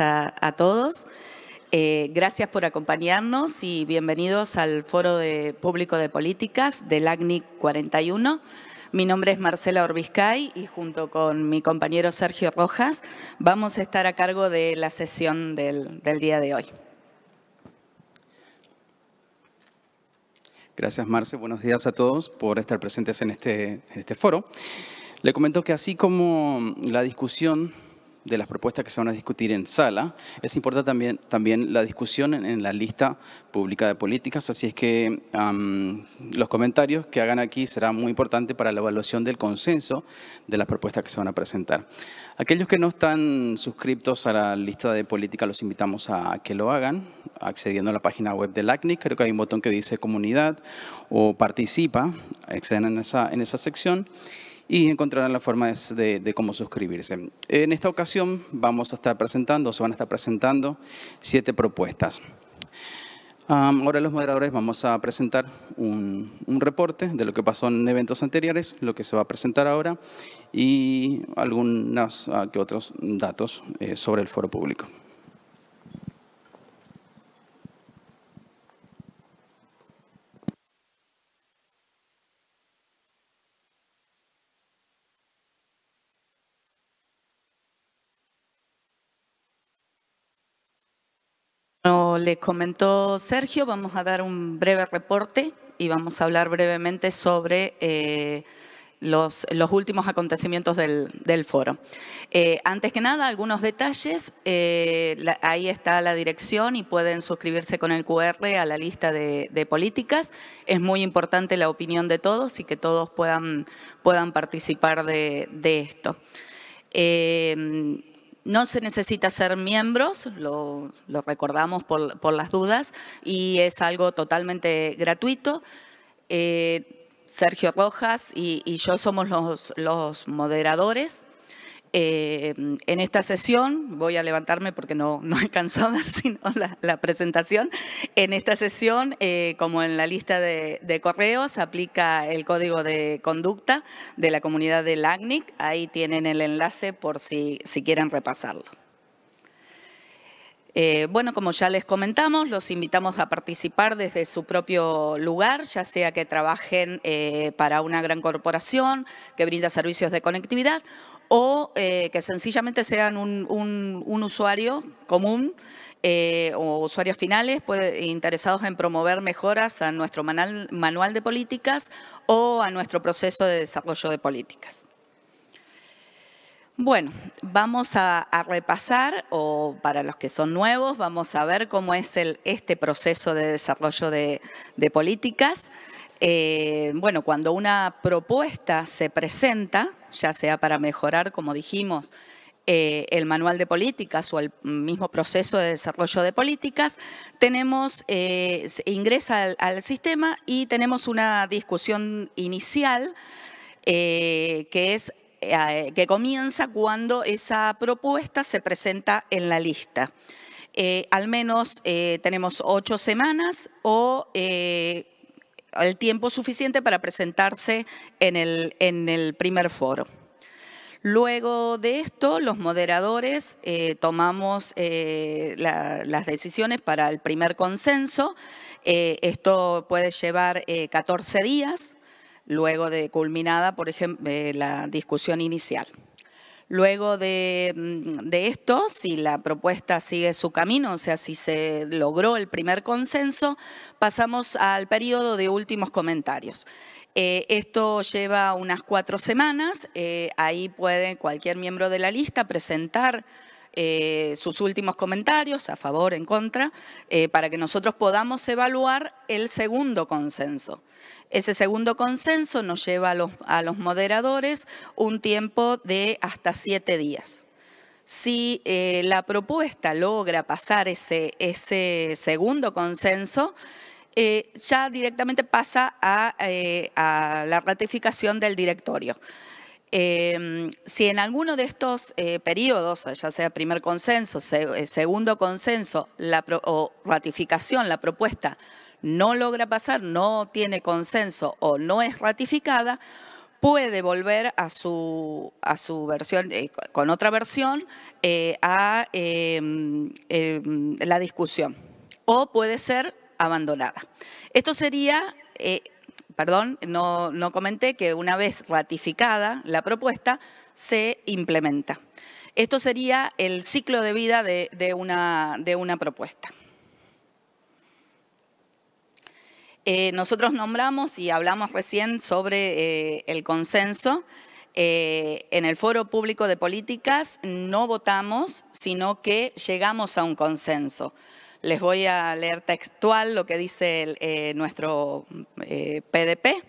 a, todos. Eh, gracias por acompañarnos y bienvenidos al Foro de Público de Políticas del ACNIC 41. Mi nombre es Marcela Orbizcay y junto con mi compañero Sergio Rojas vamos a estar a cargo de la sesión del, día de hoy. Gracias Marce, buenos días a todos por estar presentes en este, en este foro. Le comento que así como la discusión de las propuestas que se van a discutir en sala, es importante también, también la discusión en, la lista pública de políticas, así es que los comentarios que hagan aquí será muy importante para la evaluación del consenso de las propuestas que se van a presentar. Aquellos que no están suscriptos a la lista de políticas, los invitamos a que lo hagan, accediendo a la página web del ACNIC, creo que hay un botón que dice comunidad o participa, accedan en esa, en esa sección y encontrarán la forma de, cómo suscribirse. En esta ocasión vamos a estar presentando, se van a estar presentando siete propuestas. ahora los moderadores vamos a presentar un, reporte de lo que pasó en eventos anteriores, lo que se va a presentar ahora y algunos ah, que otros datos eh, sobre el foro público. Como le comentó Sergio, vamos a dar un breve reporte y vamos a hablar brevemente sobre eh, los, últimos acontecimientos del, foro. Eh, antes que nada, algunos detalles. Eh, ahí está la dirección y pueden suscribirse con el QR a la lista de, políticas. Es muy importante la opinión de todos y que todos puedan, puedan participar de, esto. No se necesita ser miembros, lo, recordamos por, las dudas, y es algo totalmente gratuito. Eh, Sergio Rojas y, yo somos los, los moderadores eh, en esta sesión, voy a levantarme porque no, no alcanzó a ver sino la, presentación, en esta sesión, eh, como en la lista de, correos, aplica el código de conducta de la comunidad de ACNIC, ahí tienen el enlace por si quieren repasarlo. Eh, bueno, como ya les comentamos, los invitamos a participar desde su propio lugar, ya sea que trabajen eh, para una gran corporación que brinda servicios de conectividad o eh, que sencillamente sean un, usuario común o usuarios finales interesados en promover mejoras a nuestro manual de políticas o a nuestro proceso de desarrollo de políticas. Bueno, vamos a, repasar, o para los que son nuevos, vamos a ver cómo es este proceso de desarrollo de, políticas. Eh, bueno, cuando una propuesta se presenta, ya sea para mejorar, como dijimos, eh, el manual de políticas o el mismo proceso de desarrollo de políticas, tenemos, eh, ingresa al, sistema y tenemos una discusión inicial que es eh, que comienza cuando esa propuesta se presenta en la lista. Eh, al menos eh, tenemos ocho semanas o el tiempo suficiente para presentarse en el, primer foro. Luego de esto, los moderadores tomamos las decisiones para el primer consenso. esto puede llevar 14 días luego de culminada, por ejemplo, eh, la discusión inicial. Luego mm, de, esto, si la propuesta sigue su camino, o sea, si se logró el primer consenso, pasamos al periodo de últimos comentarios. Eh, esto lleva unas cuatro semanas, eh, ahí puede cualquier miembro de la lista presentar eh, sus últimos comentarios, a favor, en contra, eh, para que nosotros podamos evaluar el segundo consenso. Ese segundo consenso nos lleva a los, moderadores un tiempo de hasta siete días. Si eh, la propuesta logra pasar ese, segundo consenso, ya directamente pasa a la ratificación del directorio. Em, si en alguno de estos eh, periodos, ya sea primer consenso, eh, segundo consenso la o ratificación, la propuesta no logra pasar, no tiene consenso o no es ratificada, puede volver a su, a su versión, eh, con otra versión, a em, em, la discusión o puede ser abandonada. Esto sería perdón, no, no comenté que una vez ratificada la propuesta, se implementa. Esto sería el ciclo de vida de, una, propuesta. Eh, nosotros nombramos y hablamos recién sobre eh, el consenso. Eh, en el Foro Público de Políticas no votamos, sino que llegamos a un consenso. Les voy a leer textual lo que dice eh, nuestro PDP. Eh,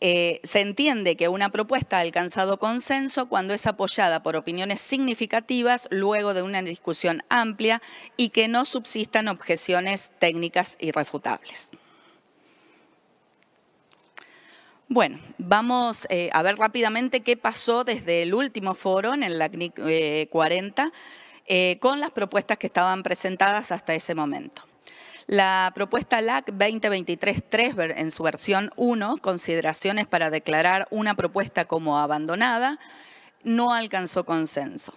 eh, se entiende que una propuesta ha alcanzado consenso cuando es apoyada por opiniones significativas luego de una discusión amplia y que no subsistan objeciones técnicas irrefutables. Bueno, vamos a ver rápidamente qué pasó desde el último foro en el ACNIC 40 eh, con las propuestas que estaban presentadas hasta ese momento. La propuesta LAC 2023-3 en su versión 1, consideraciones para declarar una propuesta como abandonada, no alcanzó consenso.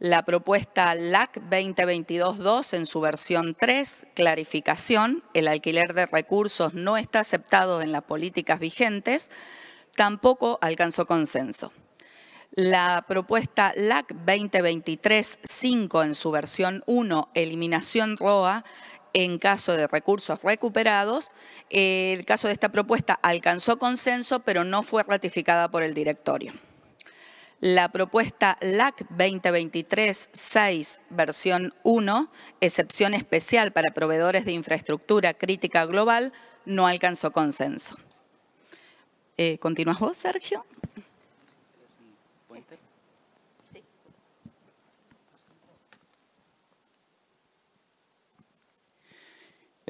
La propuesta LAC 2022-2 en su versión 3, clarificación, el alquiler de recursos no está aceptado en las políticas vigentes, tampoco alcanzó consenso la propuesta LAC 2023-5 en su versión 1, eliminación ROA, en caso de recursos recuperados. El caso de esta propuesta alcanzó consenso, pero no fue ratificada por el directorio. La propuesta LAC 2023-6, versión 1, excepción especial para proveedores de infraestructura crítica global, no alcanzó consenso. Eh, ¿Continúas vos, Sergio?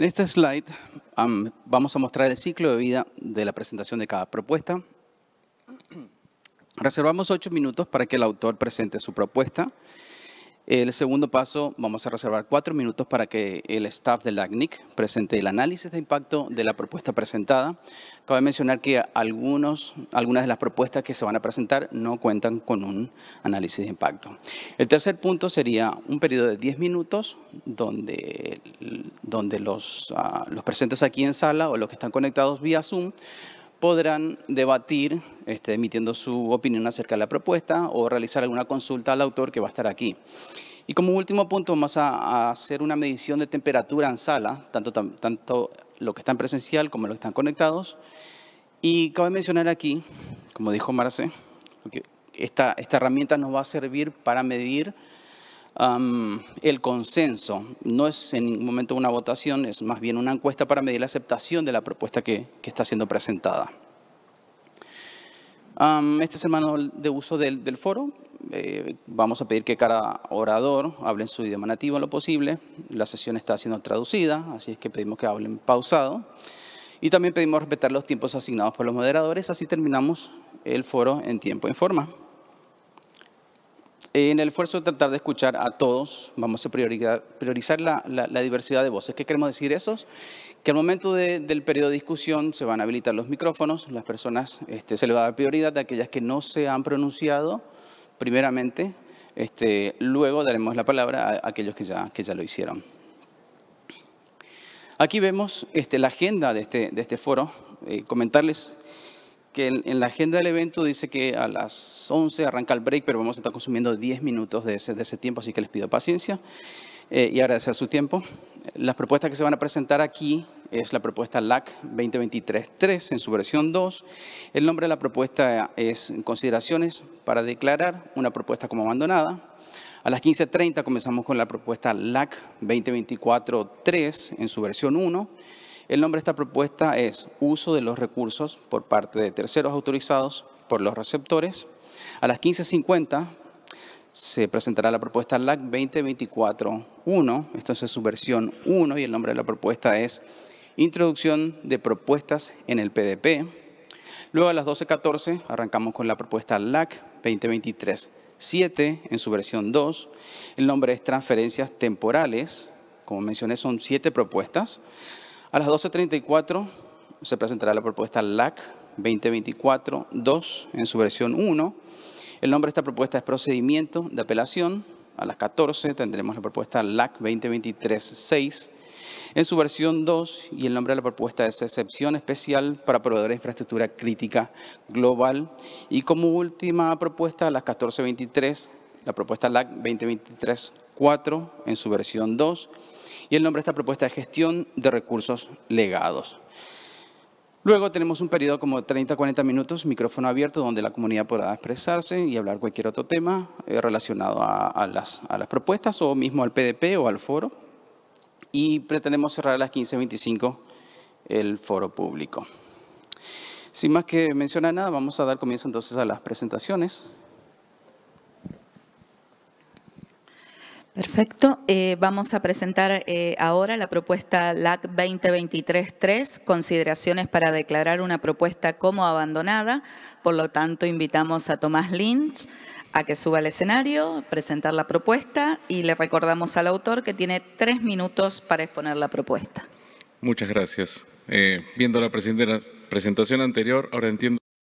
En este slide vamos a mostrar el ciclo de vida de la presentación de cada propuesta. Reservamos ocho minutos para que el autor presente su propuesta el segundo paso, vamos a reservar cuatro minutos para que el staff del ACNIC presente el análisis de impacto de la propuesta presentada. Cabe mencionar que algunos, algunas de las propuestas que se van a presentar no cuentan con un análisis de impacto. El tercer punto sería un periodo de diez minutos donde, donde los, ah, los presentes aquí en sala o los que están conectados vía Zoom podrán debatir este, emitiendo su opinión acerca de la propuesta o realizar alguna consulta al autor que va a estar aquí. Y como último punto, vamos a, hacer una medición de temperatura en sala, tanto, tanto lo que está en presencial como lo que están conectados. Y cabe mencionar aquí, como dijo Marce, esta, esta herramienta nos va a servir para medir el consenso. No es en ningún momento una votación, es más bien una encuesta para medir la aceptación de la propuesta que está siendo presentada esta este es el manual de uso del, foro. Eh, vamos a pedir que cada orador hable en su idioma nativo lo posible. La sesión está siendo traducida, así es que pedimos que hablen pausado. Y también pedimos respetar los tiempos asignados por los moderadores, así terminamos el foro en tiempo y forma. En el esfuerzo de tratar de escuchar a todos, vamos a priorizar, la, diversidad de voces. ¿Qué queremos decir esos? que al momento del periodo de discusión se van a habilitar los micrófonos, las personas, este, se les va a dar prioridad a aquellas que no se han pronunciado primeramente, este, luego daremos la palabra a aquellos que ya, que ya lo hicieron. Aquí vemos este, la agenda de este, este foro. Eh, comentarles que en, la agenda del evento dice que a las 11 arranca el break, pero vamos a estar consumiendo 10 minutos de ese, tiempo, así que les pido paciencia eh, y agradecer su tiempo. Las propuestas que se van a presentar aquí es la propuesta LAC 2023-3 en su versión 2. El nombre de la propuesta es Consideraciones para declarar una propuesta como abandonada. A las 15.30 comenzamos con la propuesta LAC 2024-3 en su versión 1. El nombre de esta propuesta es Uso de los recursos por parte de terceros autorizados por los receptores. A las 15.50 se presentará la propuesta LAC 2024-1, esto es su versión 1 y el nombre de la propuesta es Introducción de propuestas en el PDP. Luego a las 12.14 arrancamos con la propuesta LAC 2023-7 en su versión 2. El nombre es Transferencias Temporales. Como mencioné, son siete propuestas. A las 12.34 se presentará la propuesta LAC 2024-2 en su versión 1. El nombre de esta propuesta es Procedimiento de Apelación. A las 14 tendremos la propuesta LAC 2023-6 en su versión 2 y el nombre de la propuesta es Excepción Especial para Proveedores de Infraestructura Crítica Global. Y como última propuesta, a las 1423, la propuesta LAC 2023-4 en su versión 2 y el nombre de esta propuesta es Gestión de Recursos Legados. Luego tenemos un periodo como 30-40 minutos, micrófono abierto, donde la comunidad podrá expresarse y hablar cualquier otro tema eh, relacionado a, las, a las, propuestas o mismo al PDP o al foro. Y pretendemos cerrar a las 15.25 el foro público. Sin más que mencionar nada, vamos a dar comienzo entonces a las presentaciones. Perfecto. Eh, vamos a presentar eh, ahora la propuesta LAC 2023-3, consideraciones para declarar una propuesta como abandonada. Por lo tanto, invitamos a Tomás Lynch a que suba al escenario, presentar la propuesta y le recordamos al autor que tiene tres minutos para exponer la propuesta. Muchas gracias. Eh, viendo la presentación anterior, ahora entiendo